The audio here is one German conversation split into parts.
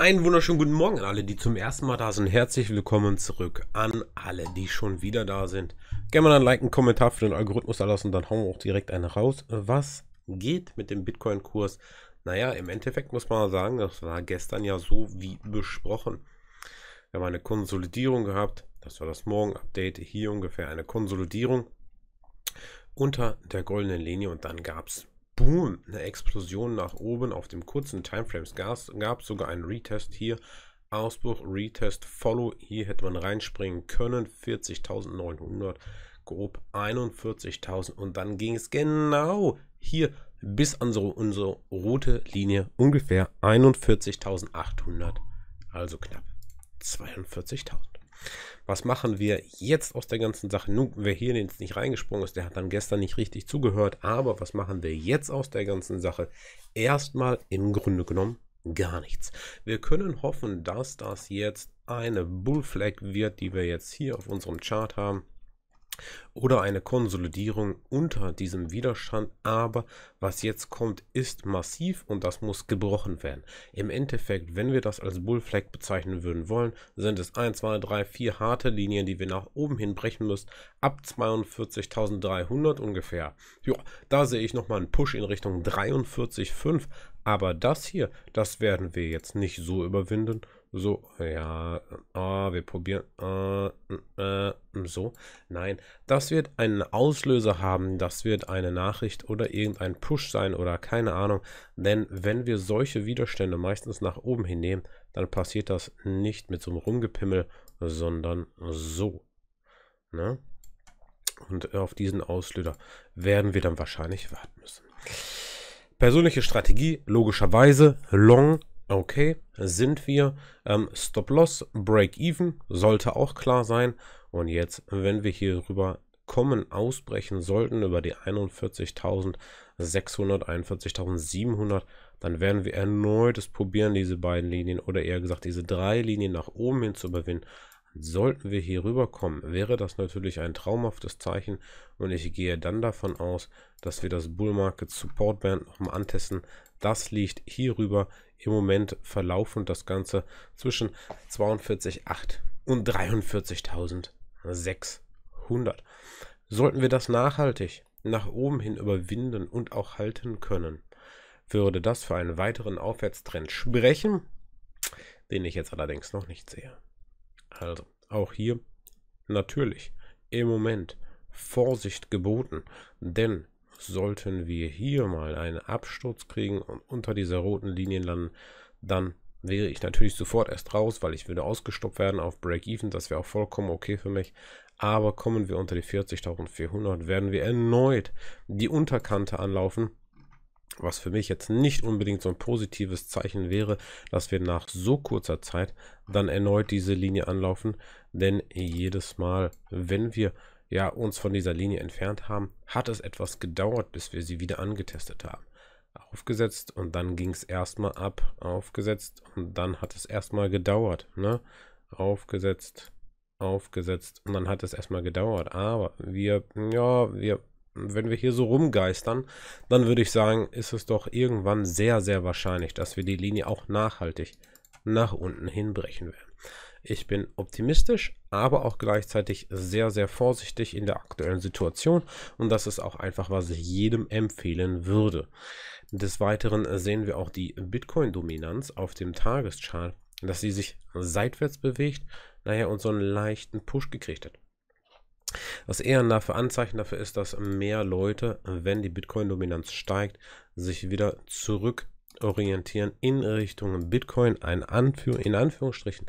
Einen wunderschönen guten Morgen an alle, die zum ersten Mal da sind. Herzlich willkommen zurück an alle, die schon wieder da sind. Gerne mal einen Like, einen Kommentar für den Algorithmus da lassen, dann hauen wir auch direkt eine raus. Was geht mit dem Bitcoin-Kurs? Naja, im Endeffekt muss man sagen, das war gestern ja so wie besprochen. Wir haben eine Konsolidierung gehabt, das war das Morgen-Update, hier ungefähr eine Konsolidierung unter der goldenen Linie und dann gab es Boom, eine Explosion nach oben auf dem kurzen Timeframes Gas gab sogar einen Retest hier. Ausbruch, Retest, Follow, hier hätte man reinspringen können, 40.900, grob 41.000 und dann ging es genau hier bis an so unsere rote Linie ungefähr 41.800, also knapp 42.000. Was machen wir jetzt aus der ganzen Sache? Nun, wer hier jetzt nicht reingesprungen ist, der hat dann gestern nicht richtig zugehört. Aber was machen wir jetzt aus der ganzen Sache? Erstmal im Grunde genommen gar nichts. Wir können hoffen, dass das jetzt eine Bullflag wird, die wir jetzt hier auf unserem Chart haben oder eine Konsolidierung unter diesem Widerstand. Aber was jetzt kommt, ist massiv und das muss gebrochen werden. Im Endeffekt, wenn wir das als Bullflag bezeichnen würden wollen, sind es 1, 2, 3, 4 harte Linien, die wir nach oben hin brechen müssen, ab 42.300 ungefähr. Ja, da sehe ich nochmal einen Push in Richtung 43,5. Aber das hier, das werden wir jetzt nicht so überwinden, so, ja, äh, ah, wir probieren, ah, äh, so. Nein, das wird einen Auslöser haben, das wird eine Nachricht oder irgendein Push sein oder keine Ahnung. Denn wenn wir solche Widerstände meistens nach oben hinnehmen, dann passiert das nicht mit so einem Rumgepimmel, sondern so. Ne? Und auf diesen Auslöser werden wir dann wahrscheinlich warten müssen. Persönliche Strategie, logischerweise, Long Okay, sind wir. Ähm, Stop-Loss, Break-Even sollte auch klar sein. Und jetzt, wenn wir hier rüber kommen, ausbrechen sollten über die 41.600, 41.700, dann werden wir erneut es probieren, diese beiden Linien oder eher gesagt diese drei Linien nach oben hin zu überwinden. Sollten wir hier rüberkommen, wäre das natürlich ein traumhaftes Zeichen und ich gehe dann davon aus, dass wir das Bull Market Support Band nochmal antesten. Das liegt hier rüber im Moment verlaufen das Ganze zwischen 42.800 und 43.600. Sollten wir das nachhaltig nach oben hin überwinden und auch halten können, würde das für einen weiteren Aufwärtstrend sprechen, den ich jetzt allerdings noch nicht sehe. Also auch hier natürlich im Moment Vorsicht geboten, denn Sollten wir hier mal einen Absturz kriegen und unter dieser roten Linie landen, dann wäre ich natürlich sofort erst raus, weil ich würde ausgestoppt werden auf Break-Even. Das wäre auch vollkommen okay für mich. Aber kommen wir unter die 40.400, werden wir erneut die Unterkante anlaufen. Was für mich jetzt nicht unbedingt so ein positives Zeichen wäre, dass wir nach so kurzer Zeit dann erneut diese Linie anlaufen. Denn jedes Mal, wenn wir ja, uns von dieser Linie entfernt haben, hat es etwas gedauert, bis wir sie wieder angetestet haben. Aufgesetzt und dann ging es erstmal ab, aufgesetzt und dann hat es erstmal gedauert, ne? Aufgesetzt, aufgesetzt und dann hat es erstmal gedauert. Aber wir, ja, wir, wenn wir hier so rumgeistern, dann würde ich sagen, ist es doch irgendwann sehr, sehr wahrscheinlich, dass wir die Linie auch nachhaltig nach unten hinbrechen werden. Ich bin optimistisch, aber auch gleichzeitig sehr, sehr vorsichtig in der aktuellen Situation. Und das ist auch einfach, was ich jedem empfehlen würde. Des Weiteren sehen wir auch die Bitcoin-Dominanz auf dem Tageschart, dass sie sich seitwärts bewegt, naja, und so einen leichten Push gekriegt hat. Was eher ein Anzeichen dafür ist, dass mehr Leute, wenn die Bitcoin-Dominanz steigt, sich wieder zurück orientieren in Richtung Bitcoin, ein Anführ in Anführungsstrichen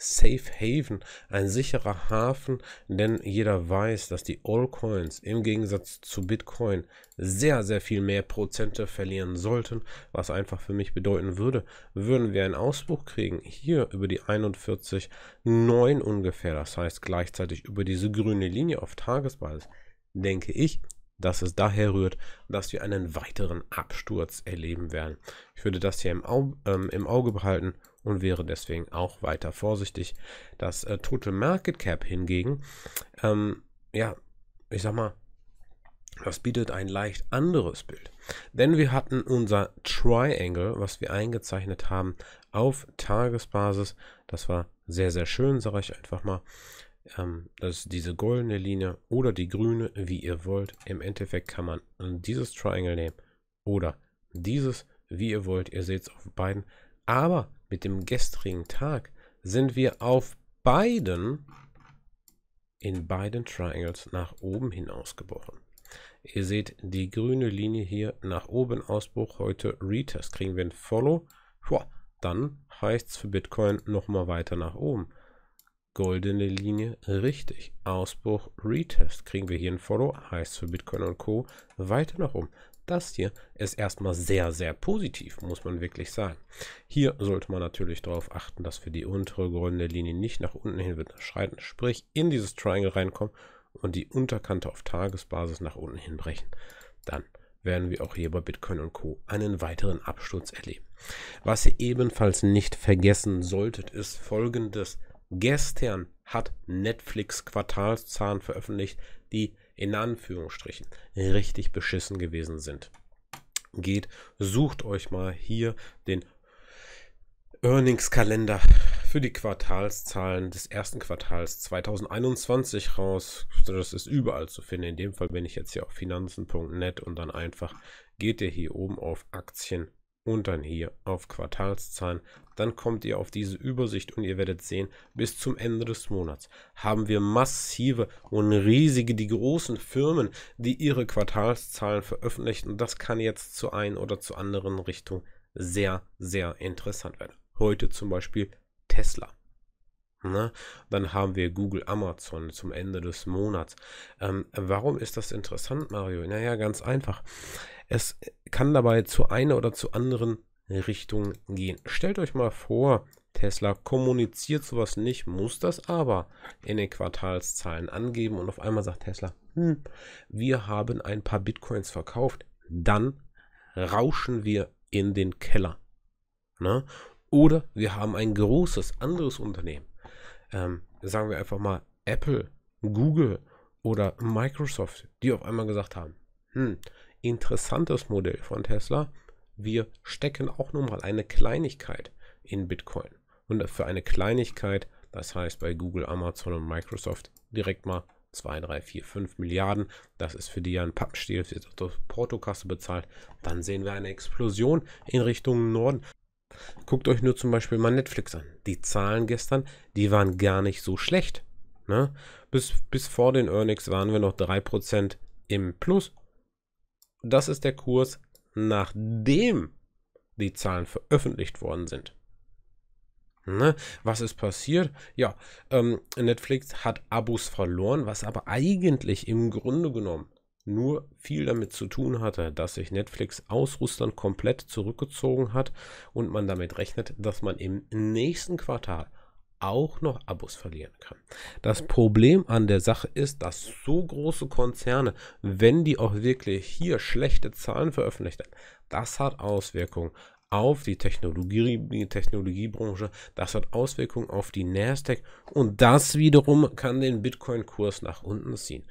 Safe Haven, ein sicherer Hafen, denn jeder weiß, dass die Allcoins im Gegensatz zu Bitcoin sehr, sehr viel mehr Prozente verlieren sollten, was einfach für mich bedeuten würde, würden wir einen Ausbruch kriegen, hier über die 41,9 ungefähr, das heißt gleichzeitig über diese grüne Linie auf Tagesbasis, denke ich, dass es daher rührt, dass wir einen weiteren Absturz erleben werden. Ich würde das hier im Auge, ähm, im Auge behalten und wäre deswegen auch weiter vorsichtig. Das äh, Total Market Cap hingegen, ähm, ja, ich sag mal, das bietet ein leicht anderes Bild. Denn wir hatten unser Triangle, was wir eingezeichnet haben, auf Tagesbasis. Das war sehr, sehr schön, sage ich einfach mal. Ähm, das ist diese goldene Linie oder die grüne, wie ihr wollt. Im Endeffekt kann man dieses Triangle nehmen oder dieses, wie ihr wollt. Ihr seht es auf beiden aber mit dem gestrigen Tag sind wir auf beiden, in beiden Triangles nach oben hinausgebrochen. Ihr seht die grüne Linie hier nach oben Ausbruch, heute Retest. Kriegen wir ein Follow, dann heißt es für Bitcoin nochmal weiter nach oben. Goldene Linie, richtig. Ausbruch, Retest. Kriegen wir hier ein Follow, heißt für Bitcoin und Co. weiter nach oben. Das hier ist erstmal sehr, sehr positiv, muss man wirklich sagen. Hier sollte man natürlich darauf achten, dass wir die untere grüne Linie nicht nach unten hin schreiten, sprich in dieses Triangle reinkommen und die Unterkante auf Tagesbasis nach unten hin brechen. Dann werden wir auch hier bei Bitcoin und Co. einen weiteren Absturz erleben. Was ihr ebenfalls nicht vergessen solltet, ist folgendes. Gestern hat Netflix Quartalszahlen veröffentlicht, die in Anführungsstrichen richtig beschissen gewesen sind. Geht, sucht euch mal hier den Earnings-Kalender für die Quartalszahlen des ersten Quartals 2021 raus. Das ist überall zu finden. In dem Fall bin ich jetzt hier auf finanzen.net und dann einfach geht ihr hier oben auf Aktien und dann hier auf Quartalszahlen. Dann kommt ihr auf diese Übersicht und ihr werdet sehen, bis zum Ende des Monats haben wir massive und riesige, die großen Firmen, die ihre Quartalszahlen veröffentlichen. das kann jetzt zu ein oder zu anderen Richtung sehr, sehr interessant werden. Heute zum Beispiel Tesla. Na, ne? dann haben wir Google Amazon zum Ende des Monats. Ähm, warum ist das interessant, Mario? Naja, ganz einfach. Es kann dabei zu einer oder zu anderen Richtung gehen. Stellt euch mal vor, Tesla kommuniziert sowas nicht, muss das aber in den Quartalszahlen angeben und auf einmal sagt Tesla, hm, wir haben ein paar Bitcoins verkauft, dann rauschen wir in den Keller. Ne? Oder wir haben ein großes anderes Unternehmen, ähm, sagen wir einfach mal Apple, Google oder Microsoft, die auf einmal gesagt haben, hm, interessantes Modell von Tesla. Wir stecken auch nur mal eine Kleinigkeit in Bitcoin. Und für eine Kleinigkeit, das heißt bei Google, Amazon und Microsoft direkt mal 2, 3, 4, 5 Milliarden. Das ist für die ja ein Pappenstiel, das wird aus der Portokasse bezahlt. Dann sehen wir eine Explosion in Richtung Norden. Guckt euch nur zum Beispiel mal Netflix an. Die Zahlen gestern, die waren gar nicht so schlecht. Ne? Bis, bis vor den Earnings waren wir noch 3% im Plus das ist der Kurs, nachdem die Zahlen veröffentlicht worden sind. Ne? Was ist passiert? Ja, ähm, Netflix hat Abos verloren, was aber eigentlich im Grunde genommen nur viel damit zu tun hatte, dass sich Netflix aus Russland komplett zurückgezogen hat und man damit rechnet, dass man im nächsten Quartal auch noch Abos verlieren kann. Das Problem an der Sache ist, dass so große Konzerne, wenn die auch wirklich hier schlechte Zahlen veröffentlichen, das hat Auswirkungen auf die, Technologie, die Technologiebranche, das hat Auswirkungen auf die Nasdaq und das wiederum kann den Bitcoin-Kurs nach unten ziehen.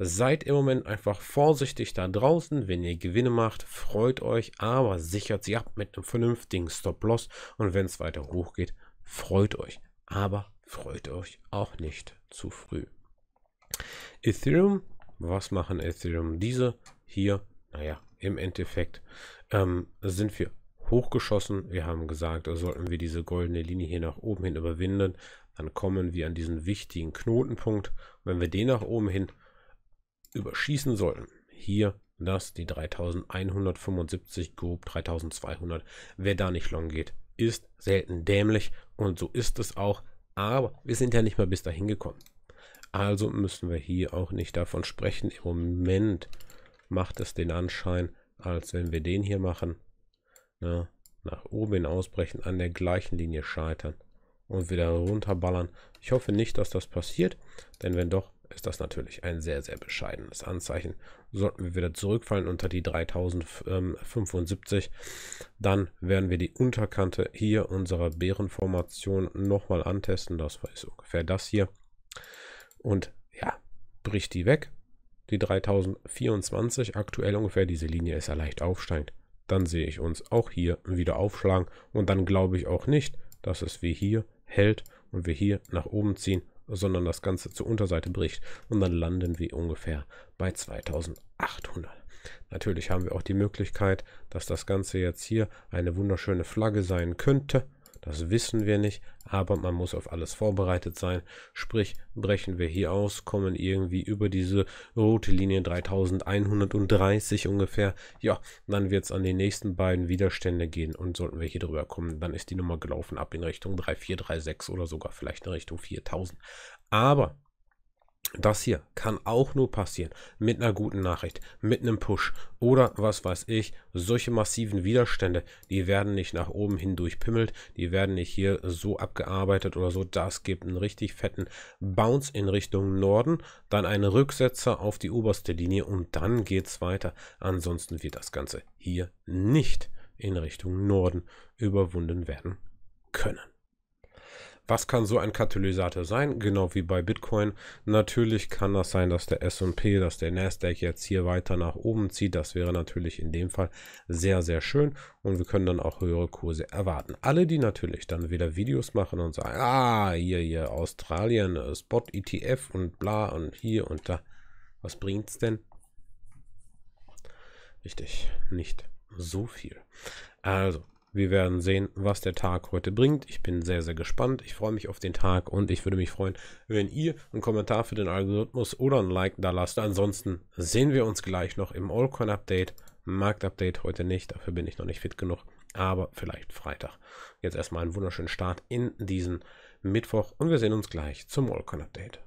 Seid im Moment einfach vorsichtig da draußen, wenn ihr Gewinne macht, freut euch, aber sichert sie ab mit einem vernünftigen Stop-Loss und wenn es weiter hochgeht, freut euch aber freut euch auch nicht zu früh. Ethereum, was machen Ethereum? Diese hier, naja, im Endeffekt ähm, sind wir hochgeschossen. Wir haben gesagt, sollten wir diese goldene Linie hier nach oben hin überwinden, dann kommen wir an diesen wichtigen Knotenpunkt. wenn wir den nach oben hin überschießen sollten, hier das, die 3175, grob 3200, wer da nicht long geht, ist selten dämlich und so ist es auch. Aber wir sind ja nicht mal bis dahin gekommen. Also müssen wir hier auch nicht davon sprechen. Im Moment macht es den Anschein, als wenn wir den hier machen. Na, ne, nach oben ausbrechen, an der gleichen Linie scheitern und wieder runterballern. Ich hoffe nicht, dass das passiert, denn wenn doch, ist das natürlich ein sehr, sehr bescheidenes Anzeichen. Sollten wir wieder zurückfallen unter die 3075, dann werden wir die Unterkante hier unserer Bärenformation nochmal antesten. Das war ungefähr das hier. Und ja, bricht die weg, die 3024, aktuell ungefähr, diese Linie ist ja leicht aufsteigend. Dann sehe ich uns auch hier wieder aufschlagen und dann glaube ich auch nicht, dass es wie hier hält und wir hier nach oben ziehen sondern das Ganze zur Unterseite bricht und dann landen wir ungefähr bei 2800. Natürlich haben wir auch die Möglichkeit, dass das Ganze jetzt hier eine wunderschöne Flagge sein könnte. Das wissen wir nicht, aber man muss auf alles vorbereitet sein. Sprich, brechen wir hier aus, kommen irgendwie über diese rote Linie 3130 ungefähr. Ja, dann wird es an die nächsten beiden Widerstände gehen und sollten wir hier drüber kommen, dann ist die Nummer gelaufen ab in Richtung 3436 oder sogar vielleicht in Richtung 4000. Aber das hier kann auch nur passieren mit einer guten Nachricht, mit einem Push oder was weiß ich. Solche massiven Widerstände, die werden nicht nach oben hindurch pimmelt, die werden nicht hier so abgearbeitet oder so. Das gibt einen richtig fetten Bounce in Richtung Norden, dann eine Rücksetzer auf die oberste Linie und dann geht es weiter. Ansonsten wird das Ganze hier nicht in Richtung Norden überwunden werden können. Was kann so ein Katalysator sein? Genau wie bei Bitcoin. Natürlich kann das sein, dass der S&P, dass der Nasdaq jetzt hier weiter nach oben zieht. Das wäre natürlich in dem Fall sehr, sehr schön und wir können dann auch höhere Kurse erwarten. Alle, die natürlich dann wieder Videos machen und sagen, ah, hier, hier, Australien, äh, Spot ETF und bla und hier und da. Was bringt's denn? Richtig, nicht so viel. Also, wir werden sehen, was der Tag heute bringt. Ich bin sehr, sehr gespannt. Ich freue mich auf den Tag und ich würde mich freuen, wenn ihr einen Kommentar für den Algorithmus oder ein Like da lasst. Ansonsten sehen wir uns gleich noch im Allcoin Update. Marktupdate heute nicht, dafür bin ich noch nicht fit genug, aber vielleicht Freitag. Jetzt erstmal einen wunderschönen Start in diesen Mittwoch und wir sehen uns gleich zum Allcoin Update.